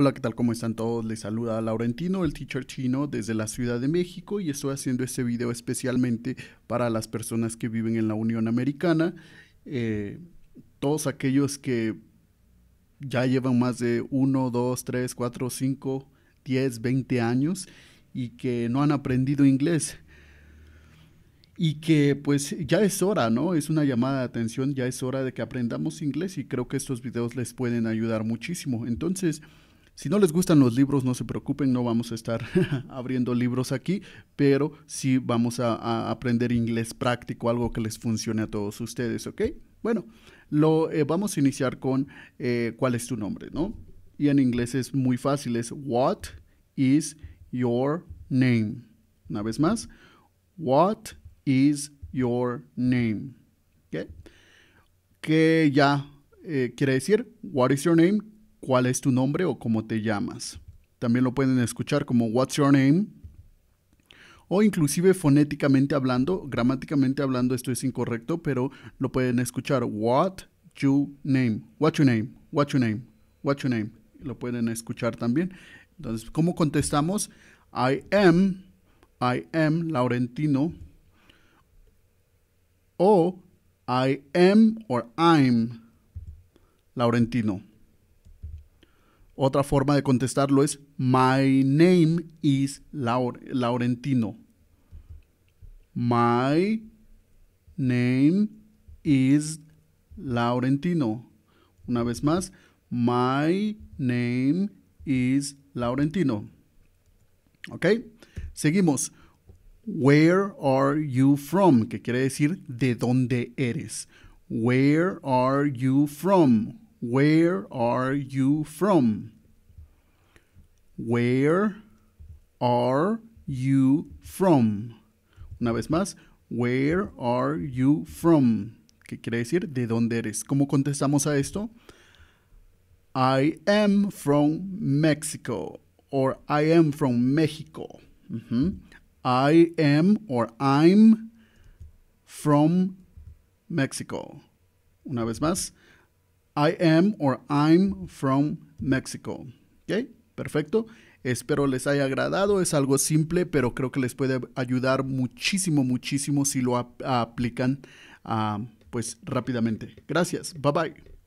Hola, ¿qué tal? ¿Cómo están todos? Les saluda Laurentino, el teacher chino desde la Ciudad de México y estoy haciendo este video especialmente para las personas que viven en la Unión Americana, eh, todos aquellos que ya llevan más de 1, 2, 3, 4, 5, 10, 20 años y que no han aprendido inglés y que pues ya es hora, ¿no? Es una llamada de atención, ya es hora de que aprendamos inglés y creo que estos videos les pueden ayudar muchísimo. Entonces, si no les gustan los libros, no se preocupen, no vamos a estar abriendo libros aquí, pero sí vamos a, aprender inglés práctico, algo que les funcione a todos ustedes, ¿ok? Bueno, lo, eh, vamos a iniciar con eh, cuál es tu nombre, ¿no? Y en inglés es muy fácil, es What is your name? Una vez más, What is your name? ¿Ok? Que ya eh, quiere decir, What is your name? cuál es tu nombre o cómo te llamas. También lo pueden escuchar como What's Your Name. O inclusive fonéticamente hablando, gramáticamente hablando esto es incorrecto, pero lo pueden escuchar What You Name, What's Your Name, What Your Name, What's Your Name. Lo pueden escuchar también. Entonces, ¿cómo contestamos? I am, I am Laurentino. O I am or I'm Laurentino. Otra forma de contestarlo es My name is Laurentino. My name is Laurentino. Una vez más, my name is Laurentino. ¿Ok? Seguimos. Where are you from? Que quiere decir de dónde eres. Where are you from? Where are you from? Where are you from? Una vez más, where are you from? ¿Qué quiere decir? ¿De dónde eres? ¿Cómo contestamos a esto? I am from Mexico or I am from Mexico. I am or I'm from Mexico. Una vez más, I am or I'm from Mexico. ¿Ok? Perfecto. Espero les haya agradado. Es algo simple, pero creo que les puede ayudar muchísimo, muchísimo si lo aplican ah, pues rápidamente. Gracias. Bye bye.